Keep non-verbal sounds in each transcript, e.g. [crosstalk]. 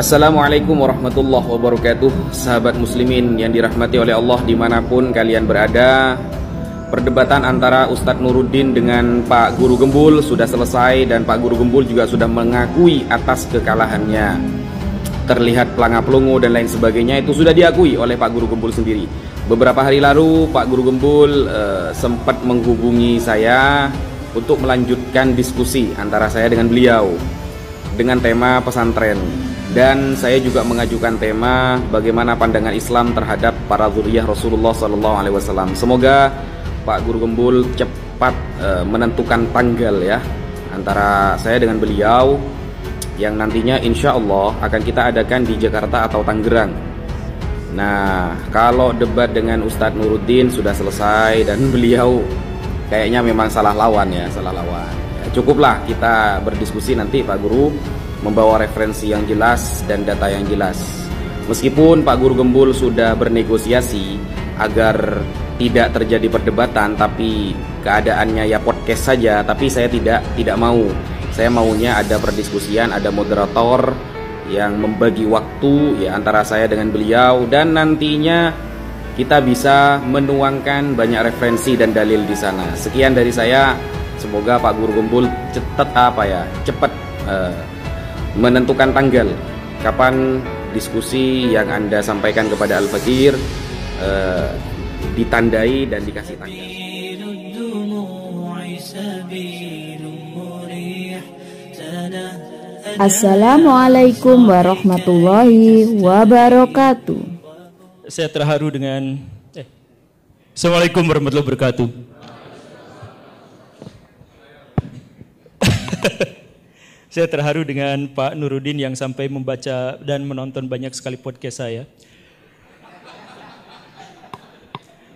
Assalamualaikum warahmatullahi wabarakatuh Sahabat muslimin yang dirahmati oleh Allah dimanapun kalian berada Perdebatan antara Ustadz Nuruddin dengan Pak Guru Gembul sudah selesai Dan Pak Guru Gembul juga sudah mengakui atas kekalahannya Terlihat pelanga pelungu dan lain sebagainya itu sudah diakui oleh Pak Guru Gembul sendiri Beberapa hari lalu Pak Guru Gembul eh, sempat menghubungi saya untuk melanjutkan diskusi antara saya dengan beliau dengan tema pesantren dan saya juga mengajukan tema bagaimana pandangan Islam terhadap para zuriyah Rasulullah Sallallahu Alaihi Wasallam. Semoga Pak Guru Gembul cepat uh, menentukan tanggal ya antara saya dengan beliau yang nantinya insya Allah akan kita adakan di Jakarta atau Tangerang. Nah, kalau debat dengan Ustadz Nuruddin sudah selesai dan [laughs] beliau kayaknya memang salah lawan ya, salah lawan. Ya, cukuplah kita berdiskusi nanti Pak Guru membawa referensi yang jelas dan data yang jelas. Meskipun Pak Guru Gembul sudah bernegosiasi agar tidak terjadi perdebatan, tapi keadaannya ya podcast saja, tapi saya tidak tidak mau. Saya maunya ada perdiskusian, ada moderator yang membagi waktu ya antara saya dengan beliau dan nantinya kita bisa menuangkan banyak referensi dan dalil di sana. Sekian dari saya. Semoga Pak Guru Gembul cepat apa ya, cepat uh, eh, menentukan tanggal kapan diskusi yang Anda sampaikan kepada Al-Fakir eh, ditandai dan dikasih tanggal. Assalamualaikum warahmatullahi wabarakatuh. Saya terharu dengan eh. Assalamualaikum warahmatullahi wabarakatuh. [laughs] saya terharu dengan Pak Nurudin yang sampai membaca dan menonton banyak sekali podcast saya.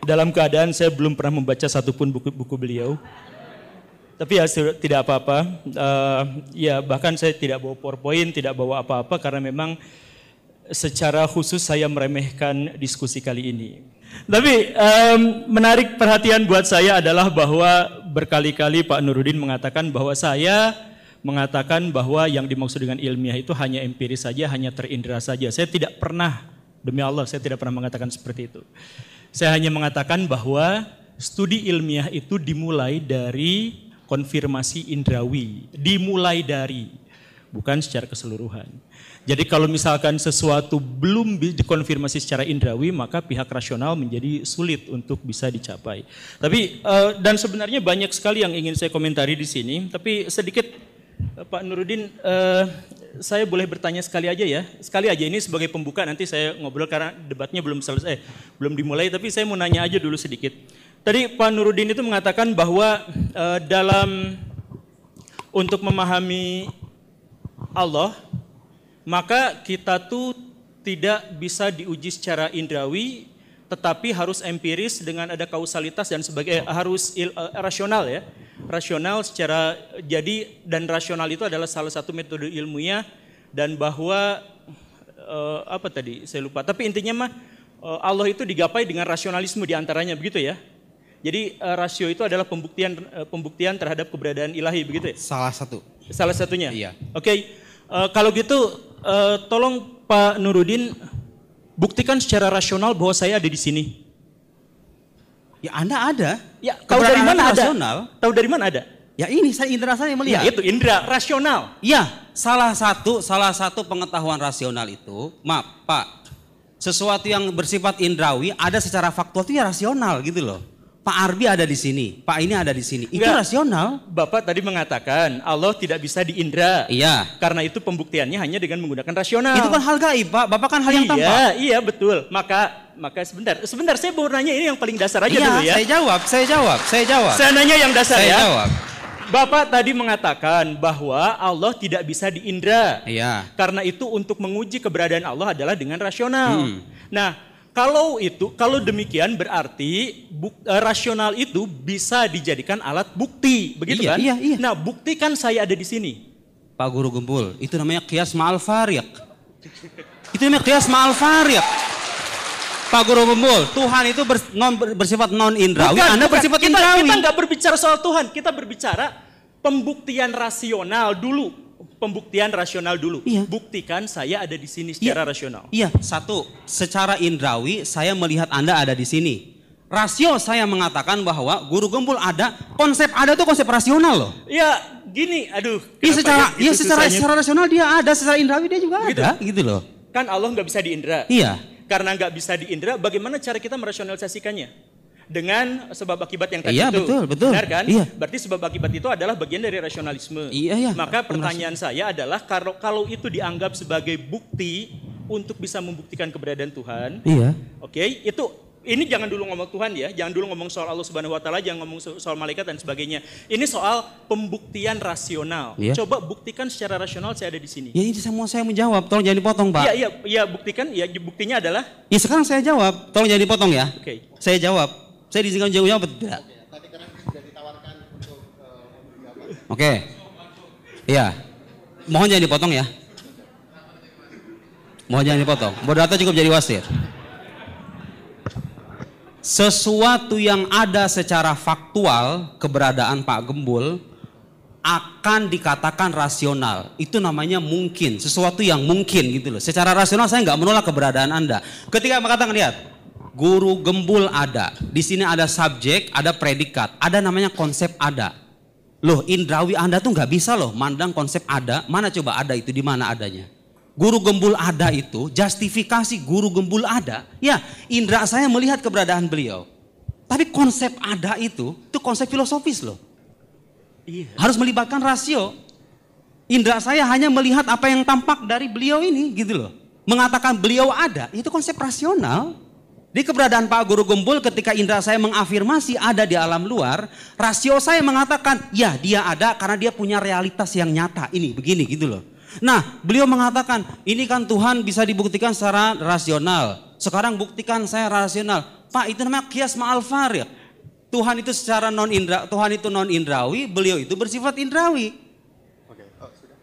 Dalam keadaan saya belum pernah membaca satupun buku-buku beliau. Tapi ya tidak apa-apa. Uh, ya bahkan saya tidak bawa PowerPoint, tidak bawa apa-apa karena memang secara khusus saya meremehkan diskusi kali ini. Tapi um, menarik perhatian buat saya adalah bahwa berkali-kali Pak Nurudin mengatakan bahwa saya mengatakan bahwa yang dimaksud dengan ilmiah itu hanya empiris saja, hanya terindra saja. Saya tidak pernah, demi Allah, saya tidak pernah mengatakan seperti itu. Saya hanya mengatakan bahwa studi ilmiah itu dimulai dari konfirmasi indrawi, dimulai dari bukan secara keseluruhan. Jadi kalau misalkan sesuatu belum dikonfirmasi secara indrawi, maka pihak rasional menjadi sulit untuk bisa dicapai. Tapi eh, dan sebenarnya banyak sekali yang ingin saya komentari di sini, tapi sedikit Eh, Pak Nurudin, uh, saya boleh bertanya sekali aja ya. Sekali aja ini sebagai pembuka nanti saya ngobrol karena debatnya belum selesai, eh, belum dimulai. Tapi saya mau nanya aja dulu sedikit. Tadi Pak Nurudin itu mengatakan bahwa uh, dalam untuk memahami Allah, maka kita tuh tidak bisa diuji secara indrawi tetapi harus empiris dengan ada kausalitas dan sebagai eh, harus il, eh, rasional ya. Rasional secara jadi dan rasional itu adalah salah satu metode ilmunya dan bahwa eh, apa tadi saya lupa. Tapi intinya mah eh, Allah itu digapai dengan rasionalisme diantaranya begitu ya. Jadi eh, rasio itu adalah pembuktian eh, pembuktian terhadap keberadaan ilahi begitu ya. Salah satu. Salah satunya. Iya. Oke. Okay. kalau gitu tolong Pak Nurudin buktikan secara rasional bahwa saya ada di sini. Ya Anda ada. Ya tahu dari mana ada? Rasional. Tahu dari mana ada? Ya ini saya indera saya melihat. Ya, itu indera rasional. Iya, salah satu salah satu pengetahuan rasional itu, maaf Pak, sesuatu yang bersifat indrawi ada secara faktual itu ya rasional gitu loh. Pak Arbi ada di sini, Pak ini ada di sini. Itu Enggak. rasional. Bapak tadi mengatakan Allah tidak bisa diindra. Iya. Karena itu pembuktiannya hanya dengan menggunakan rasional. Itu kan hal gaib, Pak. Bapak kan hal yang iya, tampak. Iya, betul. Maka maka sebentar, sebentar saya mau nanya ini yang paling dasar aja iya, dulu ya. Saya jawab, saya jawab, saya jawab. Saya nanya yang dasar saya ya. jawab. Bapak tadi mengatakan bahwa Allah tidak bisa diindra. Iya. Karena itu untuk menguji keberadaan Allah adalah dengan rasional. Hmm. Nah, kalau itu, kalau demikian berarti buk, uh, rasional itu bisa dijadikan alat bukti, begitu iya, kan? Iya, iya. Nah, buktikan saya ada di sini. Pak Guru Gembul, itu namanya kias ma'al fariq. itu namanya kias ma'al fariq. Pak Guru Gembul, Tuhan itu bers, non, bersifat non indrawi, bukan, Anda bersifat kita, indrawi. Kita nggak berbicara soal Tuhan, kita berbicara pembuktian rasional dulu pembuktian rasional dulu. Iya. Buktikan saya ada di sini iya. secara iya. rasional. Iya, satu, secara indrawi saya melihat Anda ada di sini. Rasio saya mengatakan bahwa guru gembul ada, konsep ada tuh konsep rasional loh. Iya, gini, aduh. Iya secara, ya, iya secara, secara rasional dia ada, secara indrawi dia juga gitu. ada, gitu loh. Kan Allah nggak bisa diindra. Iya. Karena nggak bisa diindra, bagaimana cara kita merasionalisasikannya? dengan sebab akibat yang tadi iya, itu. betul, betul. Benar kan? Iya. Berarti sebab akibat itu adalah bagian dari rasionalisme. Iya, iya. Maka pertanyaan saya adalah kalau kalau itu dianggap sebagai bukti untuk bisa membuktikan keberadaan Tuhan. Iya. Oke, okay, itu ini jangan dulu ngomong Tuhan ya, jangan dulu ngomong soal Allah Subhanahu wa taala, jangan ngomong soal malaikat dan sebagainya. Ini soal pembuktian rasional. Iya. Coba buktikan secara rasional saya ada di sini. Ya ini semua saya menjawab, tolong jangan dipotong, Pak. Iya, iya, iya, buktikan, ya buktinya adalah Ya sekarang saya jawab, tolong jangan dipotong ya. Oke. Okay. Saya jawab saya diizinkan jawab tidak? Tadi apa tidak? Eh, Oke. Iya. Mohon jangan dipotong ya. Mohon jangan dipotong. Moderator cukup jadi wasir. Sesuatu yang ada secara faktual keberadaan Pak Gembul akan dikatakan rasional. Itu namanya mungkin, sesuatu yang mungkin gitu loh. Secara rasional saya nggak menolak keberadaan Anda. Ketika mengatakan lihat, guru gembul ada. Di sini ada subjek, ada predikat, ada namanya konsep ada. Loh, indrawi Anda tuh nggak bisa loh mandang konsep ada. Mana coba ada itu di mana adanya? Guru gembul ada itu justifikasi guru gembul ada. Ya, indra saya melihat keberadaan beliau. Tapi konsep ada itu itu konsep filosofis loh. Iya. Harus melibatkan rasio. Indra saya hanya melihat apa yang tampak dari beliau ini gitu loh. Mengatakan beliau ada, itu konsep rasional. Di keberadaan Pak Guru Gembul ketika indera saya mengafirmasi ada di alam luar, rasio saya mengatakan, ya dia ada karena dia punya realitas yang nyata. Ini begini gitu loh. Nah, beliau mengatakan, ini kan Tuhan bisa dibuktikan secara rasional. Sekarang buktikan saya rasional. Pak, itu namanya kias ma'al farir. Tuhan itu secara non indra, Tuhan itu non indrawi, beliau itu bersifat indrawi. Oke, okay. oh, sudah.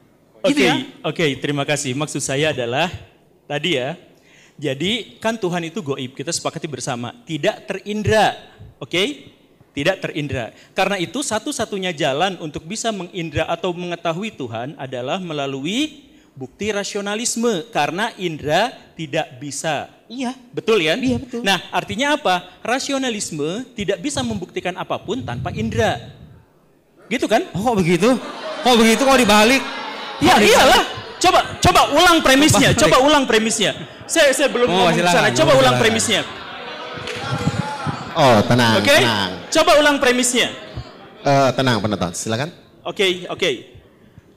Gitu ya. Oke, okay. okay, terima kasih. Maksud saya adalah tadi ya, jadi kan Tuhan itu goib, kita sepakati bersama, tidak terindra. Oke? Okay? Tidak terindra. Karena itu satu-satunya jalan untuk bisa mengindra atau mengetahui Tuhan adalah melalui bukti rasionalisme karena indra tidak bisa. Iya, betul ya? Iya, betul. Nah, artinya apa? Rasionalisme tidak bisa membuktikan apapun tanpa indra. Gitu kan? Oh, kok begitu? Kok begitu kok dibalik? Ya, iyalah coba coba ulang premisnya, coba ulang premisnya. Saya saya belum oh, ngomong sana. Coba ulang premisnya. Oh, tenang, Oke. Okay? Coba ulang premisnya. Uh, tenang penonton, silakan. Oke, okay, oke. Okay.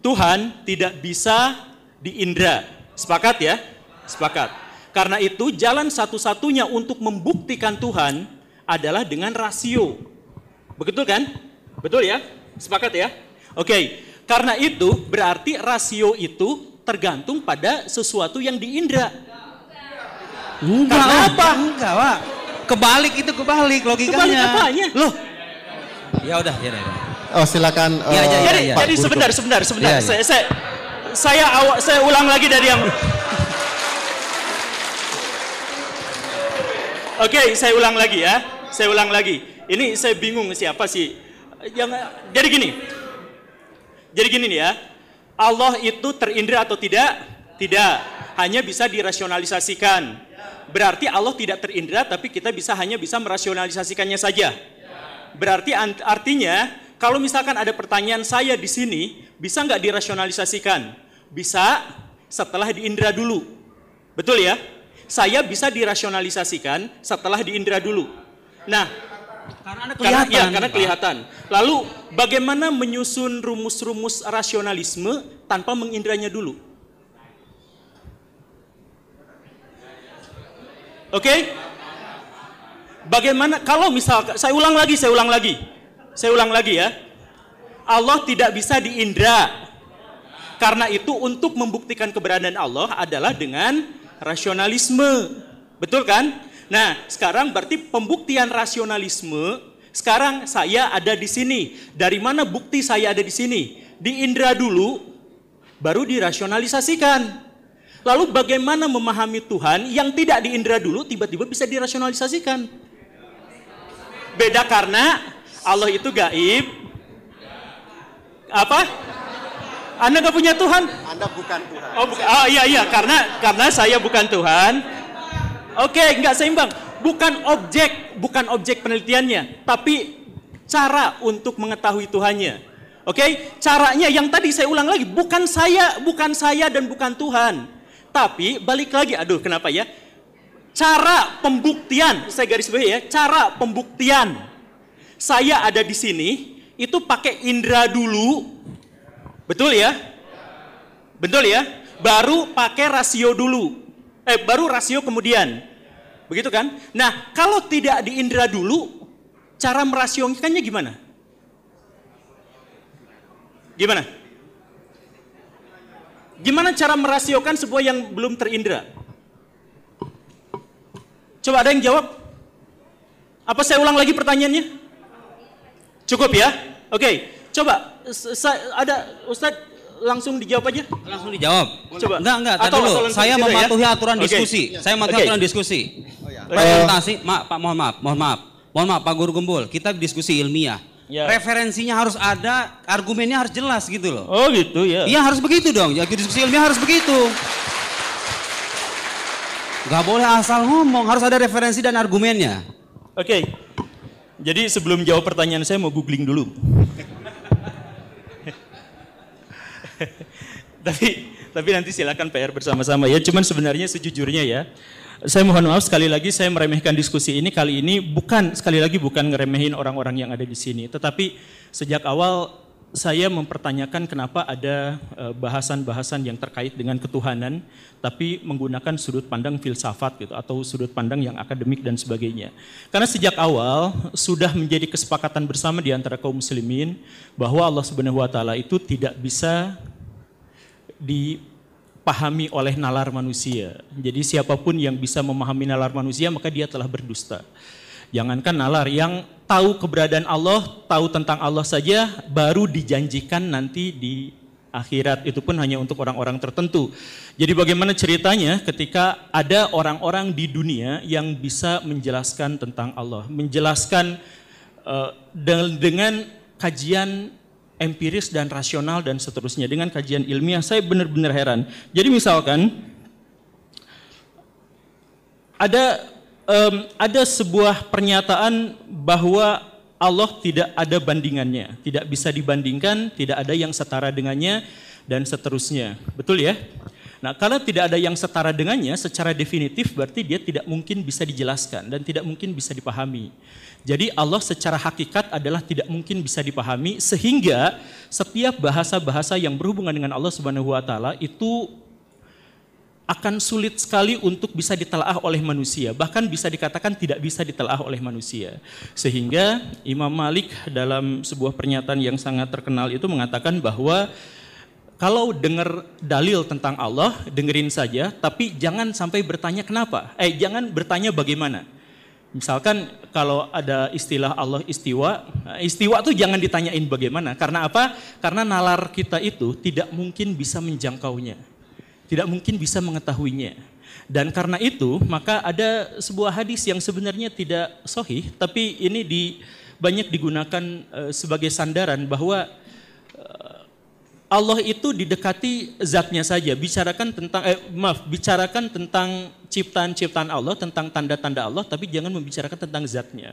Tuhan tidak bisa diindra. Sepakat ya? Sepakat. Karena itu jalan satu-satunya untuk membuktikan Tuhan adalah dengan rasio. Betul kan? Betul ya? Sepakat ya? Oke. Okay. Karena itu berarti rasio itu tergantung pada sesuatu yang diindra. Enggak, apa? Enggak, Pak. Kebalik itu kebalik logikanya. Kebalik apanya? Loh. Ya udah, ya udah. Ya oh, silakan. Ya, uh, ya, ya, eh, ya, ya. jadi, ya, jadi sebentar, sebentar, sebentar. Ya, ya. Saya, saya saya awak saya ulang lagi dari yang Oke, okay, saya ulang lagi ya. Saya ulang lagi. Ini saya bingung siapa sih yang jadi gini. Jadi gini nih ya Allah itu terindra atau tidak? Tidak. Hanya bisa dirasionalisasikan. Berarti Allah tidak terindra tapi kita bisa hanya bisa merasionalisasikannya saja. Berarti artinya kalau misalkan ada pertanyaan saya di sini, bisa nggak dirasionalisasikan? Bisa setelah diindra dulu. Betul ya? Saya bisa dirasionalisasikan setelah diindra dulu. Nah, karena ada iya, kelihatan. Karena, ya, karena kelihatan. Lalu bagaimana menyusun rumus-rumus rasionalisme tanpa mengindranya dulu? Oke? Okay? Bagaimana kalau misal saya ulang lagi, saya ulang lagi. Saya ulang lagi ya. Allah tidak bisa diindra. Karena itu untuk membuktikan keberadaan Allah adalah dengan rasionalisme. Betul kan? Nah, sekarang berarti pembuktian rasionalisme, sekarang saya ada di sini. Dari mana bukti saya ada di sini? Di indera dulu, baru dirasionalisasikan. Lalu bagaimana memahami Tuhan yang tidak di indera dulu tiba-tiba bisa dirasionalisasikan? Beda karena Allah itu gaib. Apa? Anda nggak punya Tuhan? Anda bukan Tuhan. Oh, buka, oh ah, iya iya karena karena saya bukan Tuhan. Oke, okay, nggak seimbang. Bukan objek, bukan objek penelitiannya, tapi cara untuk mengetahui Tuhannya. Oke, okay? caranya yang tadi saya ulang lagi, bukan saya, bukan saya dan bukan Tuhan. Tapi balik lagi, aduh kenapa ya? Cara pembuktian, saya garis bawahi ya, cara pembuktian. Saya ada di sini, itu pakai indera dulu. Betul ya? Betul ya? Baru pakai rasio dulu eh baru rasio kemudian. Begitu kan? Nah, kalau tidak di indera dulu, cara merasionkannya gimana? Gimana? Gimana cara merasiokan sebuah yang belum terindra? Coba ada yang jawab? Apa saya ulang lagi pertanyaannya? Cukup ya? Oke, okay. coba. ada Ustadz langsung dijawab aja? Langsung dijawab. Coba. Enggak, enggak, atau, dulu. saya mematuhi aturan diskusi. Saya mematuhi aturan diskusi. Oh, iya. Presentasi, uh, Pak, Pak, mohon maaf, mohon maaf. Mohon maaf Pak Guru Gembul, kita diskusi ilmiah. Ya. Referensinya harus ada, argumennya harus jelas gitu loh. Oh gitu ya. Iya harus begitu dong. Ya diskusi ilmiah harus begitu. Gak boleh asal ngomong, harus ada referensi dan argumennya. Oke. Okay. Jadi sebelum jawab pertanyaan saya mau googling dulu. [laughs] tapi tapi nanti silakan PR bersama-sama ya. Cuman sebenarnya sejujurnya ya, saya mohon maaf sekali lagi saya meremehkan diskusi ini kali ini bukan sekali lagi bukan ngeremehin orang-orang yang ada di sini, tetapi sejak awal saya mempertanyakan kenapa ada eh, bahasan-bahasan yang terkait dengan ketuhanan tapi menggunakan sudut pandang filsafat gitu atau sudut pandang yang akademik dan sebagainya. Karena sejak awal sudah menjadi kesepakatan bersama di antara kaum muslimin bahwa Allah Subhanahu wa taala itu tidak bisa dipahami oleh nalar manusia. Jadi siapapun yang bisa memahami nalar manusia maka dia telah berdusta. Jangankan nalar, yang tahu keberadaan Allah, tahu tentang Allah saja, baru dijanjikan nanti di akhirat itu pun hanya untuk orang-orang tertentu. Jadi bagaimana ceritanya ketika ada orang-orang di dunia yang bisa menjelaskan tentang Allah, menjelaskan uh, dengan, kajian empiris dan rasional dan seterusnya, dengan kajian ilmiah saya benar-benar heran. Jadi misalkan ada um, ada sebuah pernyataan bahwa Allah tidak ada bandingannya, tidak bisa dibandingkan, tidak ada yang setara dengannya, dan seterusnya. Betul ya? Nah, kalau tidak ada yang setara dengannya secara definitif berarti dia tidak mungkin bisa dijelaskan dan tidak mungkin bisa dipahami. Jadi Allah secara hakikat adalah tidak mungkin bisa dipahami sehingga setiap bahasa-bahasa yang berhubungan dengan Allah Subhanahu wa taala itu akan sulit sekali untuk bisa ditelaah oleh manusia, bahkan bisa dikatakan tidak bisa ditelaah oleh manusia. Sehingga Imam Malik dalam sebuah pernyataan yang sangat terkenal itu mengatakan bahwa kalau dengar dalil tentang Allah, dengerin saja, tapi jangan sampai bertanya kenapa. Eh, jangan bertanya bagaimana. Misalkan kalau ada istilah Allah istiwa, eh, istiwa tuh jangan ditanyain bagaimana. Karena apa? Karena nalar kita itu tidak mungkin bisa menjangkaunya tidak mungkin bisa mengetahuinya. Dan karena itu, maka ada sebuah hadis yang sebenarnya tidak sohih, tapi ini di, banyak digunakan eh, sebagai sandaran bahwa eh, Allah itu didekati zatnya saja. Bicarakan tentang, eh, maaf, bicarakan tentang ciptaan-ciptaan Allah, tentang tanda-tanda Allah, tapi jangan membicarakan tentang zatnya.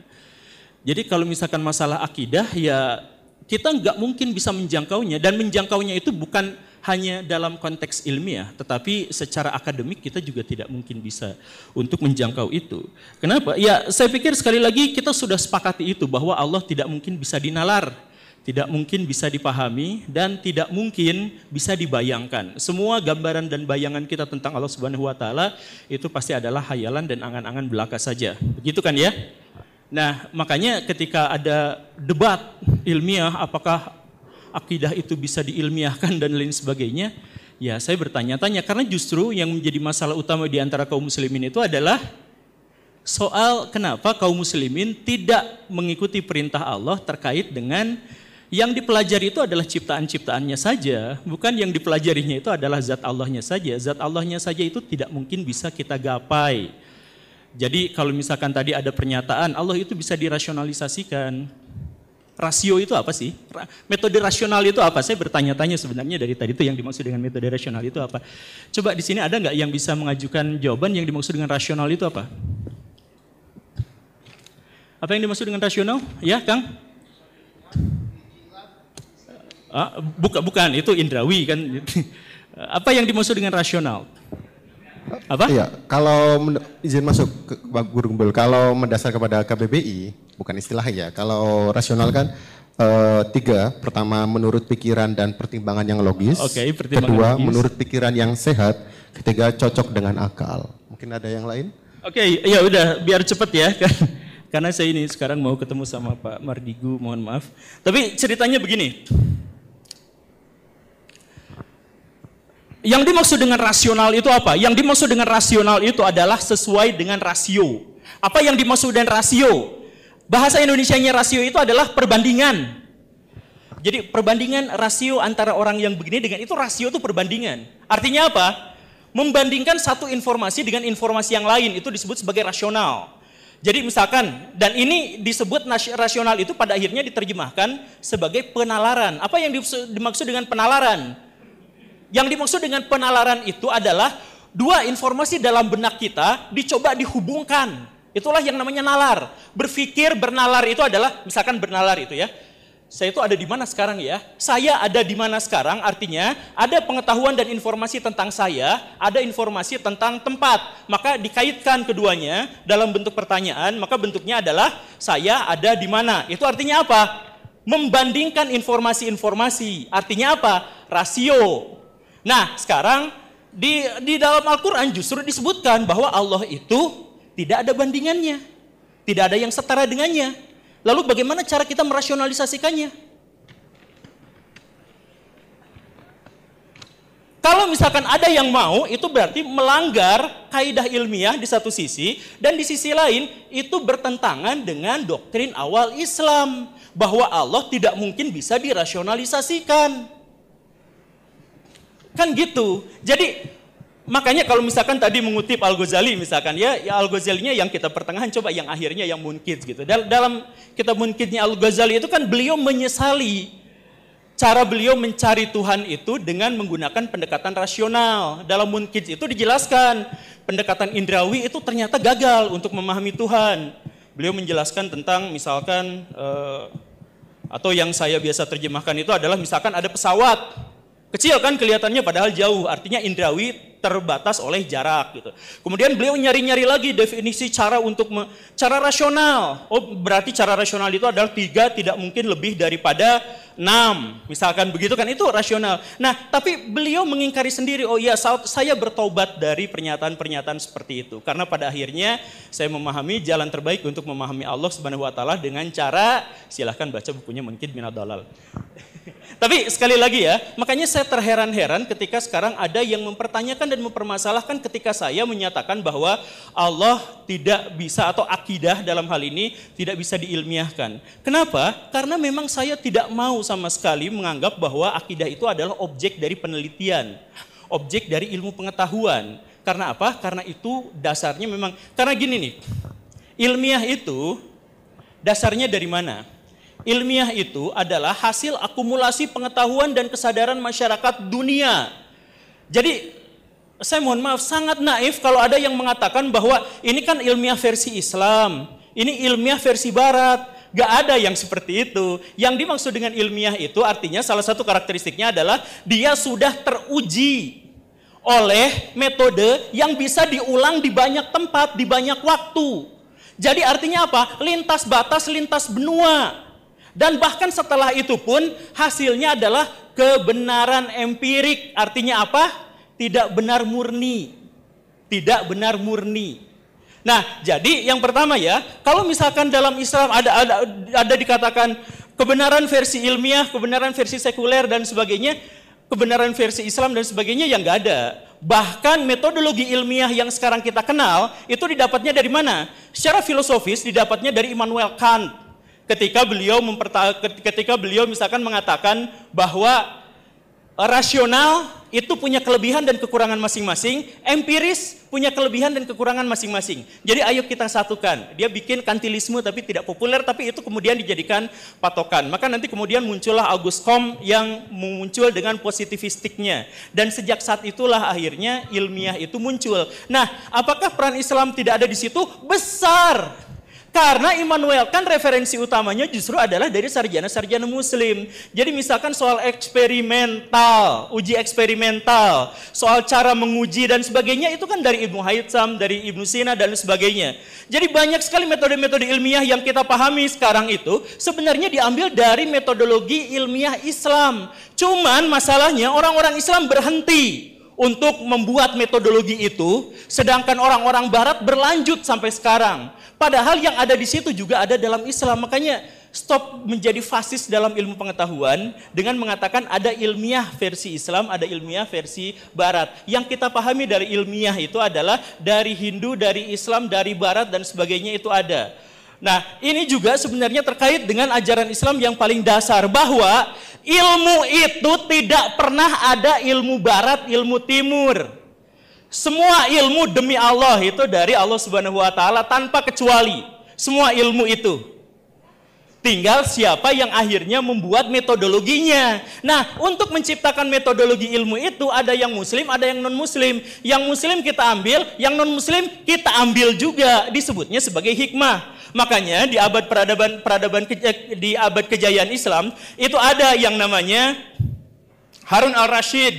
Jadi kalau misalkan masalah akidah, ya kita nggak mungkin bisa menjangkaunya dan menjangkaunya itu bukan hanya dalam konteks ilmiah, tetapi secara akademik kita juga tidak mungkin bisa untuk menjangkau itu. Kenapa? Ya, saya pikir sekali lagi kita sudah sepakati itu bahwa Allah tidak mungkin bisa dinalar, tidak mungkin bisa dipahami dan tidak mungkin bisa dibayangkan. Semua gambaran dan bayangan kita tentang Allah Subhanahu wa taala itu pasti adalah hayalan dan angan-angan belaka saja. Begitu kan ya? Nah, makanya ketika ada debat ilmiah apakah akidah itu bisa diilmiahkan dan lain sebagainya? Ya, saya bertanya-tanya karena justru yang menjadi masalah utama di antara kaum muslimin itu adalah soal kenapa kaum muslimin tidak mengikuti perintah Allah terkait dengan yang dipelajari itu adalah ciptaan-ciptaannya saja, bukan yang dipelajarinya itu adalah zat Allahnya saja. Zat Allahnya saja itu tidak mungkin bisa kita gapai. Jadi kalau misalkan tadi ada pernyataan Allah itu bisa dirasionalisasikan. Rasio itu apa sih? Metode rasional itu apa? Saya bertanya-tanya sebenarnya dari tadi itu yang dimaksud dengan metode rasional itu apa? Coba di sini ada nggak yang bisa mengajukan jawaban yang dimaksud dengan rasional itu apa? Apa yang dimaksud dengan rasional? Ya, Kang? Ah, bukan, bukan, itu indrawi kan. [laughs] Apa yang dimaksud dengan rasional? Apa? Iya, kalau izin masuk ke Pak Guru Gembel. kalau mendasar kepada KBBI, bukan istilah ya. Kalau rasional kan uh, tiga, pertama menurut pikiran dan pertimbangan yang logis. okay, pertimbangan Kedua, logis. menurut pikiran yang sehat. Ketiga, cocok dengan akal. Mungkin ada yang lain? Oke, okay, ya udah, biar cepet ya. Kan. Karena saya ini sekarang mau ketemu sama Pak Mardigu, mohon maaf. Tapi ceritanya begini. Yang dimaksud dengan rasional itu apa? Yang dimaksud dengan rasional itu adalah sesuai dengan rasio. Apa yang dimaksud dengan rasio? Bahasa Indonesia-nya rasio itu adalah perbandingan. Jadi perbandingan rasio antara orang yang begini dengan itu rasio itu perbandingan. Artinya apa? Membandingkan satu informasi dengan informasi yang lain itu disebut sebagai rasional. Jadi misalkan dan ini disebut rasional itu pada akhirnya diterjemahkan sebagai penalaran. Apa yang dimaksud dengan penalaran? Yang dimaksud dengan penalaran itu adalah dua informasi dalam benak kita dicoba dihubungkan Itulah yang namanya nalar. Berpikir bernalar itu adalah misalkan bernalar itu ya. Saya itu ada di mana sekarang ya? Saya ada di mana sekarang artinya ada pengetahuan dan informasi tentang saya, ada informasi tentang tempat. Maka dikaitkan keduanya dalam bentuk pertanyaan, maka bentuknya adalah saya ada di mana. Itu artinya apa? Membandingkan informasi-informasi. Artinya apa? Rasio. Nah, sekarang di di dalam Al-Qur'an justru disebutkan bahwa Allah itu tidak ada bandingannya. Tidak ada yang setara dengannya. Lalu bagaimana cara kita merasionalisasikannya? Kalau misalkan ada yang mau, itu berarti melanggar kaidah ilmiah di satu sisi, dan di sisi lain itu bertentangan dengan doktrin awal Islam bahwa Allah tidak mungkin bisa dirasionalisasikan. Kan gitu. Jadi Makanya kalau misalkan tadi mengutip Al-Ghazali misalkan ya, ya Al-Ghazalinya yang kita pertengahan coba yang akhirnya yang munkit gitu. Dal dalam kitab munkitnya Al-Ghazali itu kan beliau menyesali cara beliau mencari Tuhan itu dengan menggunakan pendekatan rasional. Dalam munkit itu dijelaskan pendekatan indrawi itu ternyata gagal untuk memahami Tuhan. Beliau menjelaskan tentang misalkan uh, atau yang saya biasa terjemahkan itu adalah misalkan ada pesawat Kecil kan kelihatannya padahal jauh, artinya indrawi terbatas oleh jarak gitu. Kemudian beliau nyari-nyari lagi definisi cara untuk me, cara rasional. Oh, berarti cara rasional itu adalah tiga tidak mungkin lebih daripada enam. Misalkan begitu kan itu rasional. Nah, tapi beliau mengingkari sendiri, oh iya saya bertobat dari pernyataan-pernyataan seperti itu karena pada akhirnya saya memahami jalan terbaik untuk memahami Allah Subhanahu wa taala dengan cara silahkan baca bukunya Mungkin Dalal. Tapi sekali lagi ya, makanya saya terheran-heran ketika sekarang ada yang mempertanyakan dan mempermasalahkan ketika saya menyatakan bahwa Allah tidak bisa atau akidah dalam hal ini tidak bisa diilmiahkan. Kenapa? Karena memang saya tidak mau sama sekali menganggap bahwa akidah itu adalah objek dari penelitian, objek dari ilmu pengetahuan. Karena apa? Karena itu dasarnya memang karena gini nih. Ilmiah itu dasarnya dari mana? Ilmiah itu adalah hasil akumulasi pengetahuan dan kesadaran masyarakat dunia. Jadi saya mohon maaf sangat naif kalau ada yang mengatakan bahwa ini kan ilmiah versi Islam, ini ilmiah versi Barat. Gak ada yang seperti itu. Yang dimaksud dengan ilmiah itu artinya salah satu karakteristiknya adalah dia sudah teruji oleh metode yang bisa diulang di banyak tempat, di banyak waktu. Jadi artinya apa? Lintas batas, lintas benua. Dan bahkan setelah itu pun hasilnya adalah kebenaran empirik. Artinya apa? Tidak benar murni. Tidak benar murni. Nah, jadi yang pertama ya, kalau misalkan dalam Islam ada ada ada dikatakan kebenaran versi ilmiah, kebenaran versi sekuler dan sebagainya, kebenaran versi Islam dan sebagainya yang nggak ada. Bahkan metodologi ilmiah yang sekarang kita kenal itu didapatnya dari mana? Secara filosofis didapatnya dari Immanuel Kant ketika beliau ketika beliau misalkan mengatakan bahwa rasional itu punya kelebihan dan kekurangan masing-masing, empiris punya kelebihan dan kekurangan masing-masing. Jadi ayo kita satukan. Dia bikin kantilisme tapi tidak populer, tapi itu kemudian dijadikan patokan. Maka nanti kemudian muncullah August Comte yang muncul dengan positivistiknya. Dan sejak saat itulah akhirnya ilmiah itu muncul. Nah, apakah peran Islam tidak ada di situ? Besar! Karena Immanuel kan referensi utamanya justru adalah dari sarjana-sarjana muslim. Jadi misalkan soal eksperimental, uji eksperimental, soal cara menguji dan sebagainya itu kan dari Ibnu Haytham, dari Ibnu Sina dan sebagainya. Jadi banyak sekali metode-metode ilmiah yang kita pahami sekarang itu sebenarnya diambil dari metodologi ilmiah Islam. Cuman masalahnya orang-orang Islam berhenti untuk membuat metodologi itu, sedangkan orang-orang Barat berlanjut sampai sekarang. Padahal yang ada di situ juga ada dalam Islam. Makanya stop menjadi fasis dalam ilmu pengetahuan dengan mengatakan ada ilmiah versi Islam, ada ilmiah versi Barat. Yang kita pahami dari ilmiah itu adalah dari Hindu, dari Islam, dari Barat dan sebagainya itu ada. Nah, ini juga sebenarnya terkait dengan ajaran Islam yang paling dasar bahwa ilmu itu tidak pernah ada ilmu barat, ilmu timur. Semua ilmu demi Allah itu dari Allah Subhanahu wa taala tanpa kecuali. Semua ilmu itu. Tinggal siapa yang akhirnya membuat metodologinya. Nah, untuk menciptakan metodologi ilmu itu ada yang muslim, ada yang non muslim. Yang muslim kita ambil, yang non muslim kita ambil juga. Disebutnya sebagai hikmah. Makanya di abad peradaban peradaban di abad kejayaan Islam itu ada yang namanya Harun al-Rashid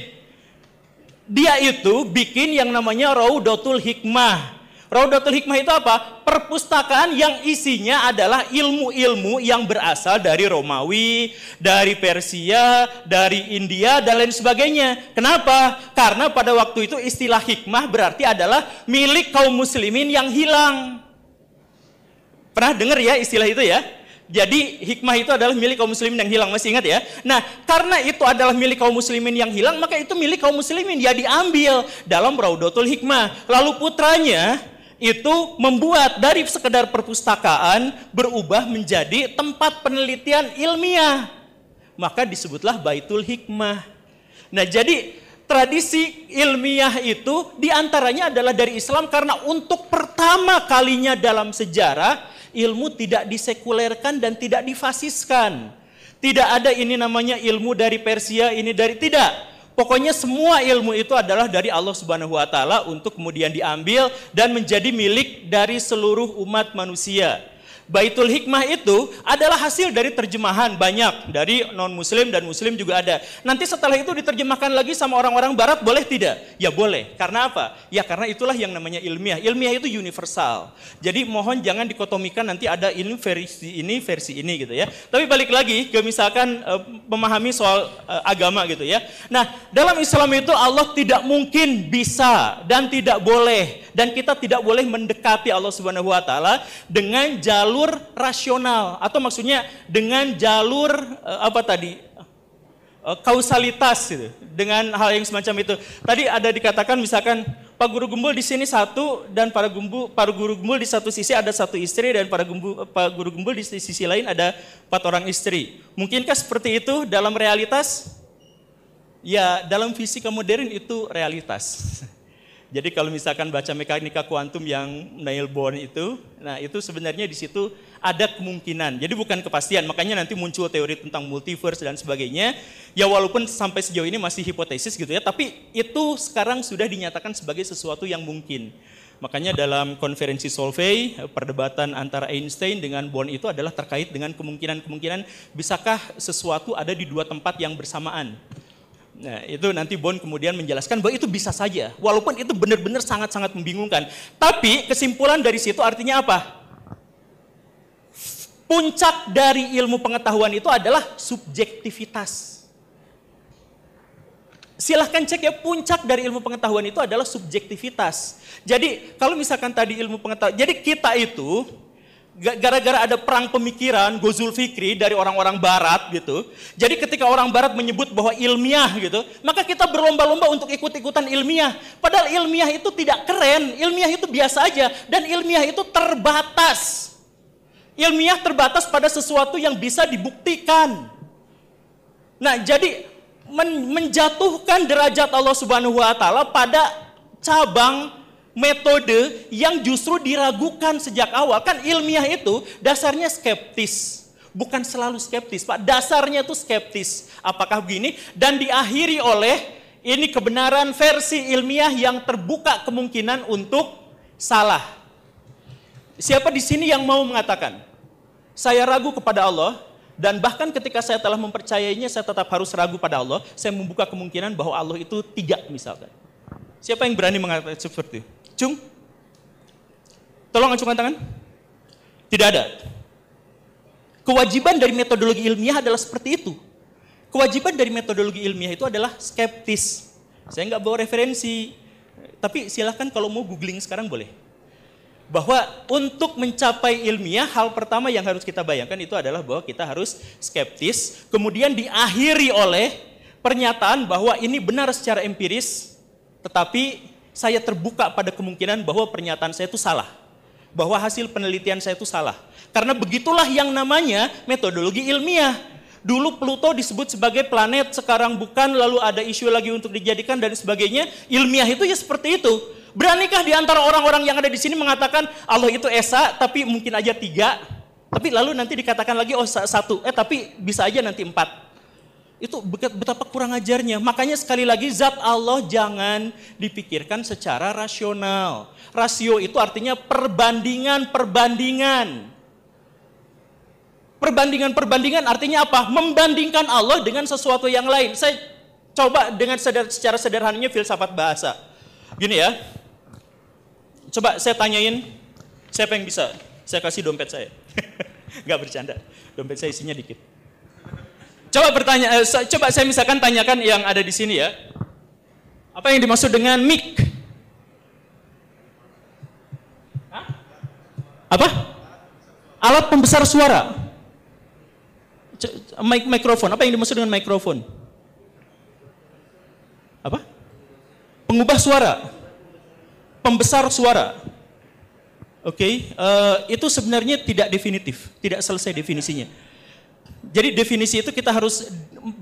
dia itu bikin yang namanya Raudatul Hikmah. Raudatul Hikmah itu apa? Perpustakaan yang isinya adalah ilmu-ilmu yang berasal dari Romawi, dari Persia, dari India, dan lain sebagainya. Kenapa? Karena pada waktu itu istilah hikmah berarti adalah milik kaum muslimin yang hilang. Pernah dengar ya istilah itu ya? Jadi hikmah itu adalah milik kaum muslimin yang hilang, masih ingat ya? Nah, karena itu adalah milik kaum muslimin yang hilang, maka itu milik kaum muslimin, yang diambil dalam Raudatul Hikmah. Lalu putranya itu membuat dari sekedar perpustakaan berubah menjadi tempat penelitian ilmiah. Maka disebutlah Baitul Hikmah. Nah, jadi tradisi ilmiah itu diantaranya adalah dari Islam karena untuk pertama kalinya dalam sejarah ilmu tidak disekulerkan dan tidak difasiskan. Tidak ada ini namanya ilmu dari Persia, ini dari tidak. Pokoknya semua ilmu itu adalah dari Allah Subhanahu wa taala untuk kemudian diambil dan menjadi milik dari seluruh umat manusia. Baitul Hikmah itu adalah hasil dari terjemahan banyak dari non-muslim dan muslim juga ada. Nanti setelah itu diterjemahkan lagi sama orang-orang barat boleh tidak? Ya boleh. Karena apa? Ya karena itulah yang namanya ilmiah. Ilmiah itu universal. Jadi mohon jangan dikotomikan nanti ada ini versi ini versi ini gitu ya. Tapi balik lagi ke misalkan e, memahami soal e, agama gitu ya. Nah, dalam Islam itu Allah tidak mungkin bisa dan tidak boleh dan kita tidak boleh mendekati Allah Subhanahu wa taala dengan jalur rasional atau maksudnya dengan jalur eh, apa tadi? Eh, kausalitas gitu, dengan hal yang semacam itu. Tadi ada dikatakan misalkan Pak Guru gumbul di sini satu dan para gumbu para guru gumbul di satu sisi ada satu istri dan para gumbu eh, Pak Guru gumbul di sisi lain ada empat orang istri. Mungkinkah seperti itu dalam realitas? Ya, dalam fisika modern itu realitas. [laughs] Jadi kalau misalkan baca mekanika kuantum yang Neil Bohr itu, nah itu sebenarnya di situ ada kemungkinan. Jadi bukan kepastian, makanya nanti muncul teori tentang multiverse dan sebagainya. Ya walaupun sampai sejauh ini masih hipotesis gitu ya, tapi itu sekarang sudah dinyatakan sebagai sesuatu yang mungkin. Makanya dalam konferensi Solvay, perdebatan antara Einstein dengan Bohr itu adalah terkait dengan kemungkinan-kemungkinan bisakah sesuatu ada di dua tempat yang bersamaan. Nah, itu nanti Bon kemudian menjelaskan bahwa itu bisa saja, walaupun itu benar-benar sangat-sangat membingungkan. Tapi kesimpulan dari situ artinya apa? Puncak dari ilmu pengetahuan itu adalah subjektivitas. Silahkan cek ya, puncak dari ilmu pengetahuan itu adalah subjektivitas. Jadi, kalau misalkan tadi ilmu pengetahuan, jadi kita itu gara-gara ada perang pemikiran Gozul Fikri dari orang-orang barat gitu. Jadi ketika orang barat menyebut bahwa ilmiah gitu, maka kita berlomba-lomba untuk ikut-ikutan ilmiah. Padahal ilmiah itu tidak keren, ilmiah itu biasa aja dan ilmiah itu terbatas. Ilmiah terbatas pada sesuatu yang bisa dibuktikan. Nah, jadi men menjatuhkan derajat Allah Subhanahu wa taala pada cabang metode yang justru diragukan sejak awal. Kan ilmiah itu dasarnya skeptis. Bukan selalu skeptis, Pak. Dasarnya itu skeptis. Apakah begini? Dan diakhiri oleh ini kebenaran versi ilmiah yang terbuka kemungkinan untuk salah. Siapa di sini yang mau mengatakan? Saya ragu kepada Allah, dan bahkan ketika saya telah mempercayainya, saya tetap harus ragu pada Allah. Saya membuka kemungkinan bahwa Allah itu tidak misalkan. Siapa yang berani mengatakan seperti itu? Cung? Tolong acungkan tangan. Tidak ada. Kewajiban dari metodologi ilmiah adalah seperti itu. Kewajiban dari metodologi ilmiah itu adalah skeptis. Saya nggak bawa referensi, tapi silahkan kalau mau googling sekarang boleh. Bahwa untuk mencapai ilmiah, hal pertama yang harus kita bayangkan itu adalah bahwa kita harus skeptis, kemudian diakhiri oleh pernyataan bahwa ini benar secara empiris, tetapi saya terbuka pada kemungkinan bahwa pernyataan saya itu salah. Bahwa hasil penelitian saya itu salah. Karena begitulah yang namanya metodologi ilmiah. Dulu Pluto disebut sebagai planet, sekarang bukan, lalu ada isu lagi untuk dijadikan dan sebagainya. Ilmiah itu ya seperti itu. Beranikah di antara orang-orang yang ada di sini mengatakan Allah itu Esa, tapi mungkin aja tiga, tapi lalu nanti dikatakan lagi oh satu, eh tapi bisa aja nanti empat. Itu betapa kurang ajarnya. Makanya sekali lagi zat Allah jangan dipikirkan secara rasional. Rasio itu artinya perbandingan-perbandingan. Perbandingan-perbandingan artinya apa? Membandingkan Allah dengan sesuatu yang lain. Saya coba dengan seder, secara sederhananya filsafat bahasa. Gini ya. Coba saya tanyain siapa yang bisa. Saya kasih dompet saya. [laughs] Gak bercanda. Dompet saya isinya dikit. Coba bertanya, eh, coba saya misalkan tanyakan yang ada di sini ya. Apa yang dimaksud dengan mic? Hah? Apa? Alat pembesar suara. mic mikrofon. Apa yang dimaksud dengan mikrofon? Apa? Pengubah suara. Pembesar suara. Oke, okay. uh, eh, itu sebenarnya tidak definitif, tidak selesai definisinya. Jadi definisi itu kita harus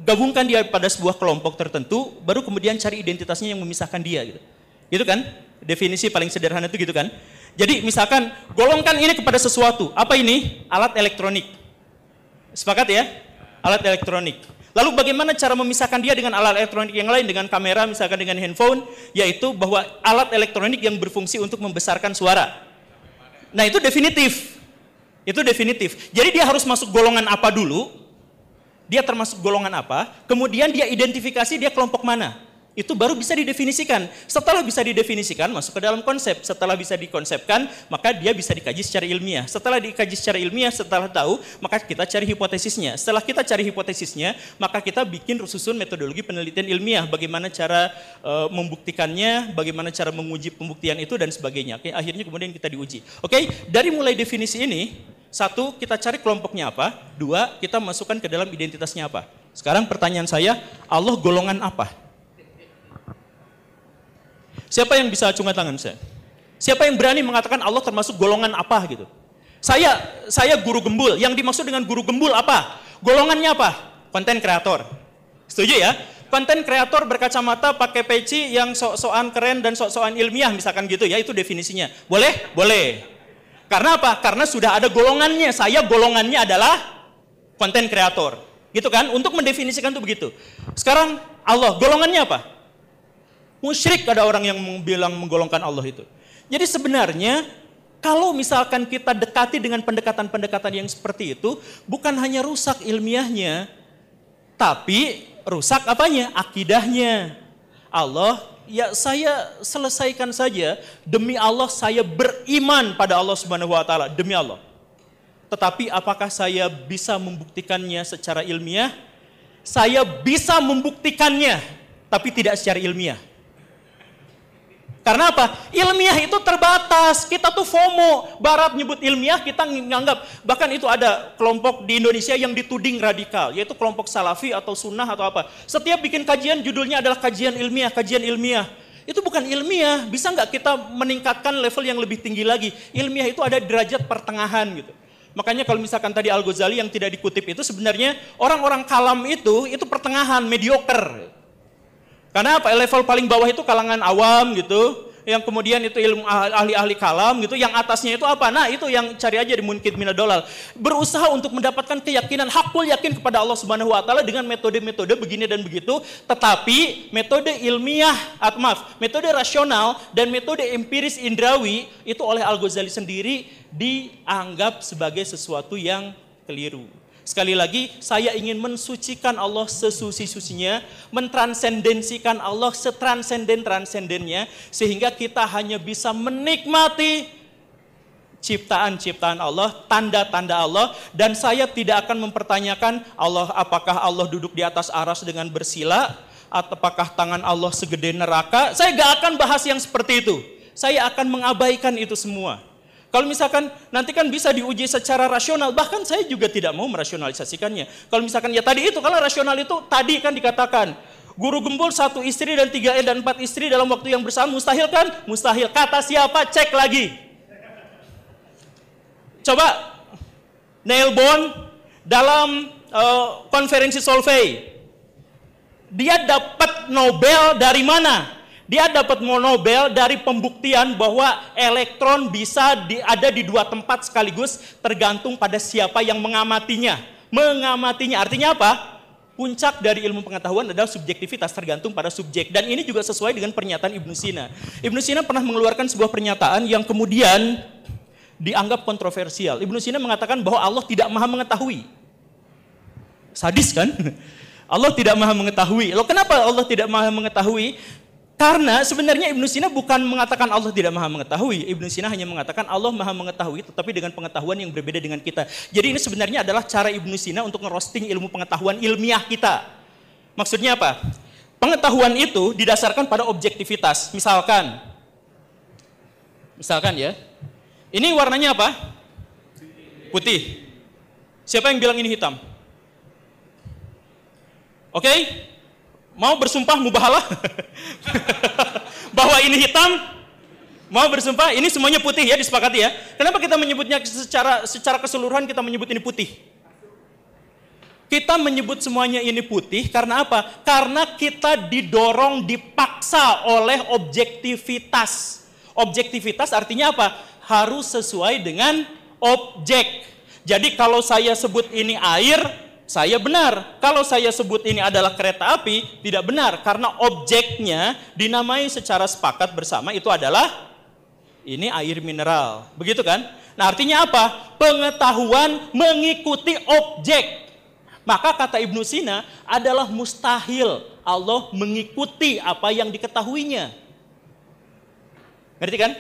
gabungkan dia pada sebuah kelompok tertentu, baru kemudian cari identitasnya yang memisahkan dia gitu. Gitu kan? Definisi paling sederhana itu gitu kan? Jadi misalkan golongkan ini kepada sesuatu. Apa ini? Alat elektronik. Sepakat ya? Alat elektronik. Lalu bagaimana cara memisahkan dia dengan alat elektronik yang lain dengan kamera misalkan dengan handphone yaitu bahwa alat elektronik yang berfungsi untuk membesarkan suara. Nah, itu definitif. Itu definitif. Jadi dia harus masuk golongan apa dulu? Dia termasuk golongan apa? Kemudian dia identifikasi dia kelompok mana? Itu baru bisa didefinisikan. Setelah bisa didefinisikan, masuk ke dalam konsep. Setelah bisa dikonsepkan, maka dia bisa dikaji secara ilmiah. Setelah dikaji secara ilmiah, setelah tahu, maka kita cari hipotesisnya. Setelah kita cari hipotesisnya, maka kita bikin susun metodologi penelitian ilmiah. Bagaimana cara e, membuktikannya, bagaimana cara menguji pembuktian itu, dan sebagainya. Akhirnya kemudian kita diuji. Oke, dari mulai definisi ini, satu, kita cari kelompoknya apa. Dua, kita masukkan ke dalam identitasnya apa. Sekarang pertanyaan saya, Allah golongan apa? Siapa yang bisa acungkan tangan saya? Siapa yang berani mengatakan Allah termasuk golongan apa gitu? Saya saya guru gembul. Yang dimaksud dengan guru gembul apa? Golongannya apa? Konten kreator. Setuju ya? Konten kreator berkacamata pakai peci yang sok-sokan keren dan sok-sokan ilmiah misalkan gitu ya, itu definisinya. Boleh? Boleh. Karena apa? Karena sudah ada golongannya. Saya golongannya adalah konten kreator. Gitu kan? Untuk mendefinisikan itu begitu. Sekarang Allah, golongannya apa? Musyrik ada orang yang bilang menggolongkan Allah itu. Jadi sebenarnya kalau misalkan kita dekati dengan pendekatan-pendekatan yang seperti itu, bukan hanya rusak ilmiahnya, tapi rusak apanya? Akidahnya. Allah ya saya selesaikan saja demi Allah saya beriman pada Allah Subhanahu wa taala demi Allah. Tetapi apakah saya bisa membuktikannya secara ilmiah? Saya bisa membuktikannya tapi tidak secara ilmiah. Karena apa? Ilmiah itu terbatas. Kita tuh FOMO. Barat nyebut ilmiah, kita nganggap. Bahkan itu ada kelompok di Indonesia yang dituding radikal. Yaitu kelompok salafi atau sunnah atau apa. Setiap bikin kajian judulnya adalah kajian ilmiah, kajian ilmiah. Itu bukan ilmiah. Bisa nggak kita meningkatkan level yang lebih tinggi lagi? Ilmiah itu ada derajat pertengahan gitu. Makanya kalau misalkan tadi Al-Ghazali yang tidak dikutip itu sebenarnya orang-orang kalam itu, itu pertengahan, mediocre. Karena apa? Level paling bawah itu kalangan awam gitu, yang kemudian itu ilmu ah, ahli-ahli kalam gitu, yang atasnya itu apa? Nah itu yang cari aja di munkid minadolal. Berusaha untuk mendapatkan keyakinan, hakul yakin kepada Allah Subhanahu Wa Taala dengan metode-metode begini dan begitu, tetapi metode ilmiah, ah, maaf, metode rasional dan metode empiris indrawi itu oleh Al Ghazali sendiri dianggap sebagai sesuatu yang keliru. Sekali lagi, saya ingin mensucikan Allah sesuci-sucinya, mentransendensikan Allah setransenden-transendennya, sehingga kita hanya bisa menikmati ciptaan-ciptaan Allah, tanda-tanda Allah, dan saya tidak akan mempertanyakan Allah apakah Allah duduk di atas aras dengan bersila, atau apakah tangan Allah segede neraka. Saya gak akan bahas yang seperti itu. Saya akan mengabaikan itu semua. Kalau misalkan nanti kan bisa diuji secara rasional, bahkan saya juga tidak mau merasionalisasikannya. Kalau misalkan ya tadi itu, kalau rasional itu tadi kan dikatakan, guru gembul satu istri dan tiga dan empat istri dalam waktu yang bersama mustahil kan? Mustahil. Kata siapa? Cek lagi. Coba Neil Bond dalam uh, konferensi Solvay, dia dapat Nobel dari mana? Dia dapat Nobel dari pembuktian bahwa elektron bisa di, ada di dua tempat sekaligus tergantung pada siapa yang mengamatinya. Mengamatinya artinya apa? Puncak dari ilmu pengetahuan adalah subjektivitas tergantung pada subjek. Dan ini juga sesuai dengan pernyataan Ibnu Sina. Ibnu Sina pernah mengeluarkan sebuah pernyataan yang kemudian dianggap kontroversial. Ibnu Sina mengatakan bahwa Allah tidak maha mengetahui. Sadis kan? [laughs] Allah tidak maha mengetahui. Loh kenapa Allah tidak maha mengetahui? Karena sebenarnya Ibnu Sina bukan mengatakan Allah tidak maha mengetahui. Ibnu Sina hanya mengatakan Allah maha mengetahui tetapi dengan pengetahuan yang berbeda dengan kita. Jadi ini sebenarnya adalah cara Ibnu Sina untuk ngerosting ilmu pengetahuan ilmiah kita. Maksudnya apa? Pengetahuan itu didasarkan pada objektivitas. Misalkan, misalkan ya, ini warnanya apa? Putih. Siapa yang bilang ini hitam? Oke? Okay? Mau bersumpah mubahalah? [laughs] Bahwa ini hitam? Mau bersumpah? Ini semuanya putih ya, disepakati ya. Kenapa kita menyebutnya secara secara keseluruhan kita menyebut ini putih? Kita menyebut semuanya ini putih karena apa? Karena kita didorong, dipaksa oleh objektivitas. Objektivitas artinya apa? Harus sesuai dengan objek. Jadi kalau saya sebut ini air, saya benar. Kalau saya sebut ini adalah kereta api, tidak benar karena objeknya dinamai secara sepakat bersama itu adalah ini air mineral. Begitu kan? Nah, artinya apa? Pengetahuan mengikuti objek. Maka kata Ibnu Sina adalah mustahil Allah mengikuti apa yang diketahuinya. Ngerti kan?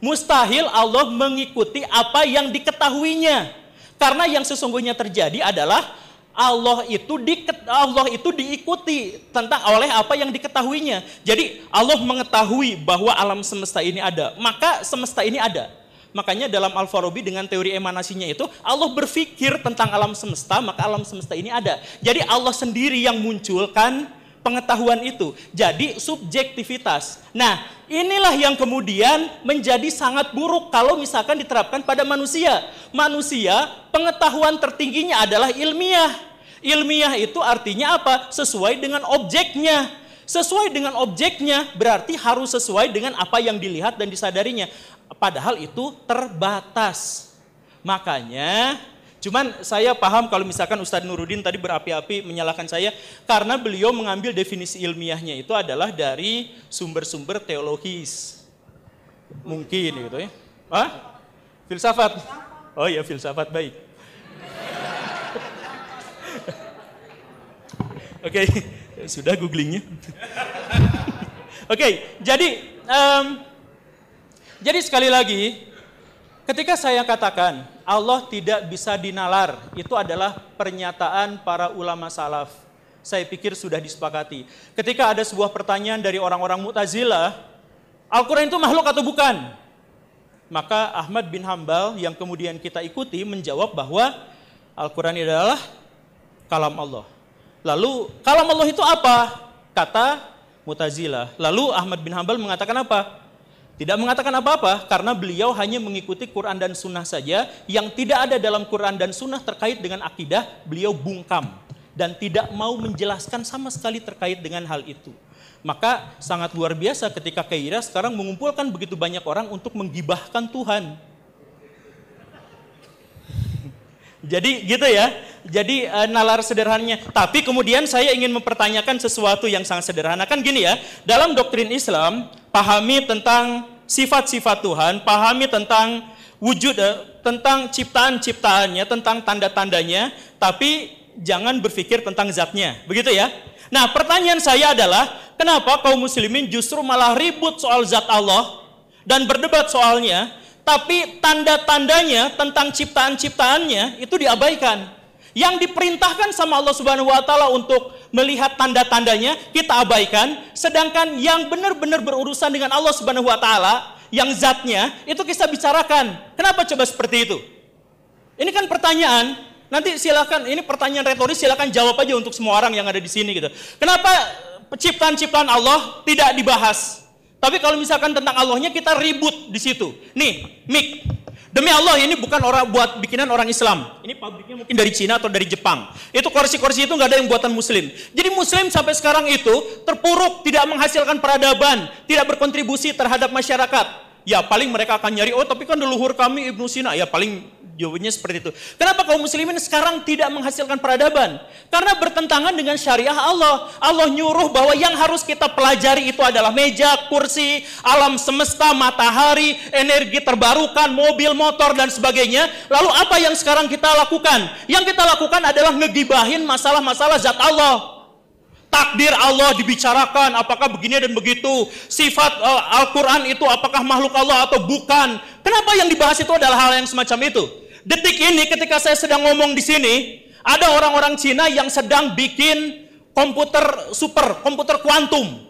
Mustahil Allah mengikuti apa yang diketahuinya. Karena yang sesungguhnya terjadi adalah Allah itu di, Allah itu diikuti tentang oleh apa yang diketahuinya. Jadi Allah mengetahui bahwa alam semesta ini ada, maka semesta ini ada. Makanya dalam Al-Farabi dengan teori emanasinya itu Allah berpikir tentang alam semesta, maka alam semesta ini ada. Jadi Allah sendiri yang munculkan pengetahuan itu. Jadi subjektivitas. Nah, inilah yang kemudian menjadi sangat buruk kalau misalkan diterapkan pada manusia. Manusia, pengetahuan tertingginya adalah ilmiah. Ilmiah itu artinya apa? Sesuai dengan objeknya. Sesuai dengan objeknya berarti harus sesuai dengan apa yang dilihat dan disadarinya. Padahal itu terbatas. Makanya Cuman saya paham kalau misalkan Ustadz Nurudin tadi berapi-api menyalahkan saya karena beliau mengambil definisi ilmiahnya itu adalah dari sumber-sumber teologis. Mungkin gitu ya. Hah? Filsafat. Oh iya filsafat baik. [laughs] Oke, okay. sudah googlingnya. [laughs] Oke, okay, jadi um, jadi sekali lagi Ketika saya katakan Allah tidak bisa dinalar, itu adalah pernyataan para ulama salaf. Saya pikir sudah disepakati. Ketika ada sebuah pertanyaan dari orang-orang Mu'tazilah, Al-Quran itu makhluk atau bukan? Maka Ahmad bin Hambal yang kemudian kita ikuti menjawab bahwa Al-Quran adalah kalam Allah. Lalu kalam Allah itu apa? Kata Mu'tazilah. Lalu Ahmad bin Hambal mengatakan apa? Tidak mengatakan apa-apa karena beliau hanya mengikuti Quran dan Sunnah saja. Yang tidak ada dalam Quran dan Sunnah terkait dengan akidah, beliau bungkam dan tidak mau menjelaskan sama sekali terkait dengan hal itu. Maka sangat luar biasa ketika Kaira sekarang mengumpulkan begitu banyak orang untuk menggibahkan Tuhan. [laughs] Jadi gitu ya. Jadi e, nalar sederhananya. Tapi kemudian saya ingin mempertanyakan sesuatu yang sangat sederhana kan gini ya. Dalam doktrin Islam pahami tentang sifat-sifat Tuhan, pahami tentang wujud eh, tentang ciptaan-ciptaannya, tentang tanda-tandanya, tapi jangan berpikir tentang zatnya. Begitu ya? Nah, pertanyaan saya adalah kenapa kaum muslimin justru malah ribut soal zat Allah dan berdebat soalnya, tapi tanda-tandanya tentang ciptaan-ciptaannya itu diabaikan yang diperintahkan sama Allah Subhanahu wa taala untuk melihat tanda-tandanya kita abaikan, sedangkan yang benar-benar berurusan dengan Allah Subhanahu wa taala yang zatnya itu kita bicarakan. Kenapa coba seperti itu? Ini kan pertanyaan, nanti silakan ini pertanyaan retoris silakan jawab aja untuk semua orang yang ada di sini gitu. Kenapa ciptaan-ciptaan Allah tidak dibahas? Tapi kalau misalkan tentang Allahnya kita ribut di situ. Nih, Mik, Demi Allah ini bukan orang buat bikinan orang Islam. Ini pabriknya mungkin dari Cina atau dari Jepang. Itu kursi-kursi itu nggak ada yang buatan Muslim. Jadi Muslim sampai sekarang itu terpuruk, tidak menghasilkan peradaban, tidak berkontribusi terhadap masyarakat. Ya paling mereka akan nyari, oh tapi kan leluhur kami Ibnu Sina. Ya paling jawabannya seperti itu. Kenapa kaum muslimin sekarang tidak menghasilkan peradaban? Karena bertentangan dengan syariah Allah. Allah nyuruh bahwa yang harus kita pelajari itu adalah meja, kursi, alam semesta, matahari, energi terbarukan, mobil, motor, dan sebagainya. Lalu apa yang sekarang kita lakukan? Yang kita lakukan adalah ngegibahin masalah-masalah zat Allah takdir Allah dibicarakan, apakah begini dan begitu, sifat uh, Al-Quran itu apakah makhluk Allah atau bukan. Kenapa yang dibahas itu adalah hal yang semacam itu? Detik ini ketika saya sedang ngomong di sini, ada orang-orang Cina yang sedang bikin komputer super, komputer kuantum.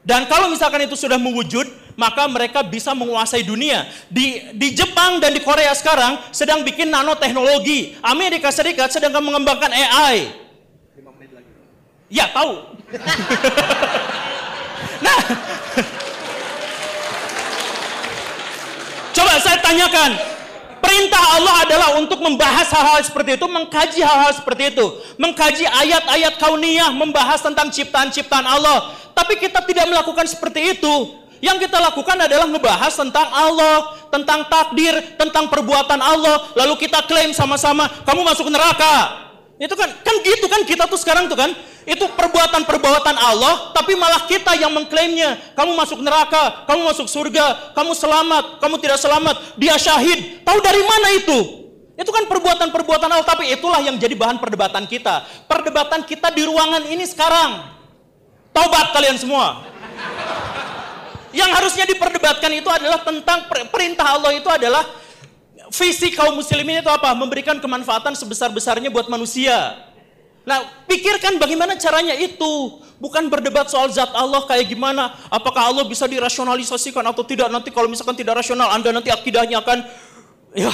Dan kalau misalkan itu sudah mewujud, maka mereka bisa menguasai dunia. Di, di Jepang dan di Korea sekarang sedang bikin nanoteknologi. Amerika Serikat sedang mengembangkan AI. 5 menit lagi. Ya, tahu. [laughs] nah, [laughs] coba saya tanyakan, Perintah Allah adalah untuk membahas hal-hal seperti itu, mengkaji hal-hal seperti itu, mengkaji ayat-ayat kauniyah, membahas tentang ciptaan-ciptaan Allah. Tapi kita tidak melakukan seperti itu. Yang kita lakukan adalah ngebahas tentang Allah, tentang takdir, tentang perbuatan Allah, lalu kita klaim sama-sama, kamu masuk neraka. Itu kan kan gitu kan kita tuh sekarang tuh kan itu perbuatan-perbuatan Allah, tapi malah kita yang mengklaimnya. Kamu masuk neraka, kamu masuk surga, kamu selamat, kamu tidak selamat, dia syahid. Tahu dari mana itu? Itu kan perbuatan-perbuatan Allah, tapi itulah yang jadi bahan perdebatan kita. Perdebatan kita di ruangan ini sekarang. Taubat kalian semua. Yang harusnya diperdebatkan itu adalah tentang perintah Allah itu adalah visi kaum muslimin itu apa? Memberikan kemanfaatan sebesar-besarnya buat manusia. Nah, pikirkan bagaimana caranya itu. Bukan berdebat soal zat Allah kayak gimana. Apakah Allah bisa dirasionalisasikan atau tidak. Nanti kalau misalkan tidak rasional, Anda nanti akidahnya akan... [laughs] Ya.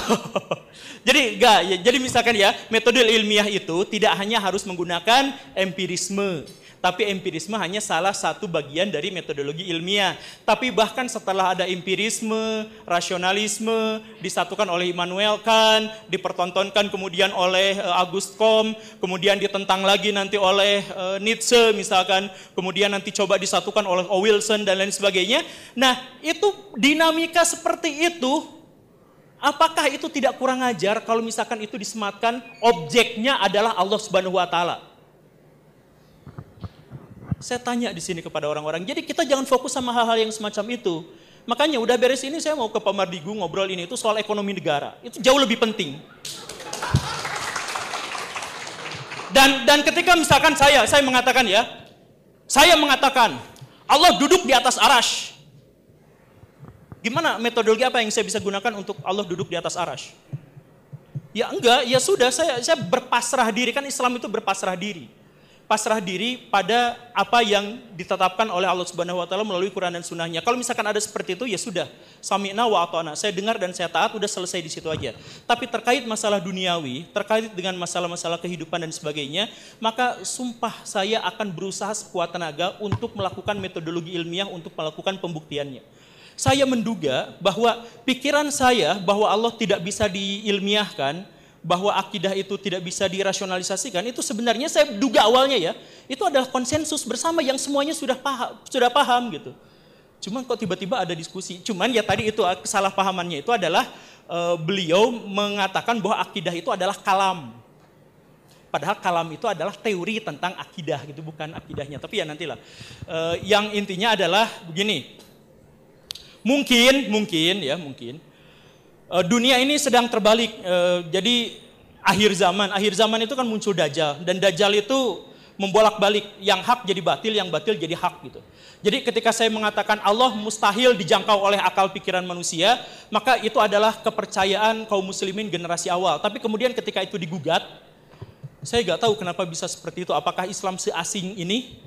jadi enggak, ya, jadi misalkan ya, metode ilmiah itu tidak hanya harus menggunakan empirisme. Tapi empirisme hanya salah satu bagian dari metodologi ilmiah. Tapi bahkan setelah ada empirisme, rasionalisme, disatukan oleh Immanuel Kant, dipertontonkan kemudian oleh eh, August Comte, kemudian ditentang lagi nanti oleh eh, Nietzsche misalkan, kemudian nanti coba disatukan oleh O. Wilson dan lain sebagainya. Nah, itu dinamika seperti itu apakah itu tidak kurang ajar kalau misalkan itu disematkan objeknya adalah Allah Subhanahu wa taala? Saya tanya di sini kepada orang-orang. Jadi kita jangan fokus sama hal-hal yang semacam itu. Makanya udah beres ini saya mau ke Pak Mardigu ngobrol ini itu soal ekonomi negara. Itu jauh lebih penting. Dan dan ketika misalkan saya saya mengatakan ya, saya mengatakan Allah duduk di atas arash. Gimana metodologi apa yang saya bisa gunakan untuk Allah duduk di atas arash? Ya enggak, ya sudah saya saya berpasrah diri kan Islam itu berpasrah diri pasrah diri pada apa yang ditetapkan oleh Allah Subhanahu wa taala melalui Quran dan sunnahnya. Kalau misalkan ada seperti itu ya sudah, sami'na wa ata'na. Saya dengar dan saya taat udah selesai di situ aja. Tapi terkait masalah duniawi, terkait dengan masalah-masalah kehidupan dan sebagainya, maka sumpah saya akan berusaha sekuat tenaga untuk melakukan metodologi ilmiah untuk melakukan pembuktiannya. Saya menduga bahwa pikiran saya bahwa Allah tidak bisa diilmiahkan, bahwa akidah itu tidak bisa dirasionalisasikan itu sebenarnya saya duga awalnya ya itu adalah konsensus bersama yang semuanya sudah paham sudah paham gitu cuman kok tiba-tiba ada diskusi cuman ya tadi itu eh, kesalahpahamannya itu adalah e, beliau mengatakan bahwa akidah itu adalah kalam padahal kalam itu adalah teori tentang akidah gitu bukan akidahnya tapi ya nantilah e, yang intinya adalah begini mungkin mungkin ya mungkin Eh, dunia ini sedang terbalik. Eh, jadi akhir zaman, akhir zaman itu kan muncul dajjal dan dajjal itu membolak-balik yang hak jadi batil, yang batil jadi hak gitu. Jadi ketika saya mengatakan Allah mustahil dijangkau oleh akal pikiran manusia, maka itu adalah kepercayaan kaum muslimin generasi awal. Tapi kemudian ketika itu digugat, saya nggak tahu kenapa bisa seperti itu. Apakah Islam seasing ini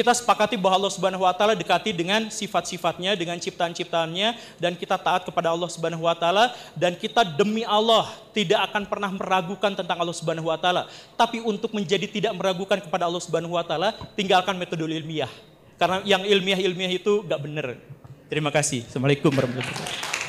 kita sepakati bahwa Allah Subhanahu wa taala dekati dengan sifat-sifatnya, dengan ciptaan-ciptaannya dan kita taat kepada Allah Subhanahu wa taala dan kita demi Allah tidak akan pernah meragukan tentang Allah Subhanahu wa taala. Tapi untuk menjadi tidak meragukan kepada Allah Subhanahu wa taala, tinggalkan metode ilmiah. Karena yang ilmiah-ilmiah itu gak benar. Terima kasih. Assalamualaikum warahmatullahi wabarakatuh.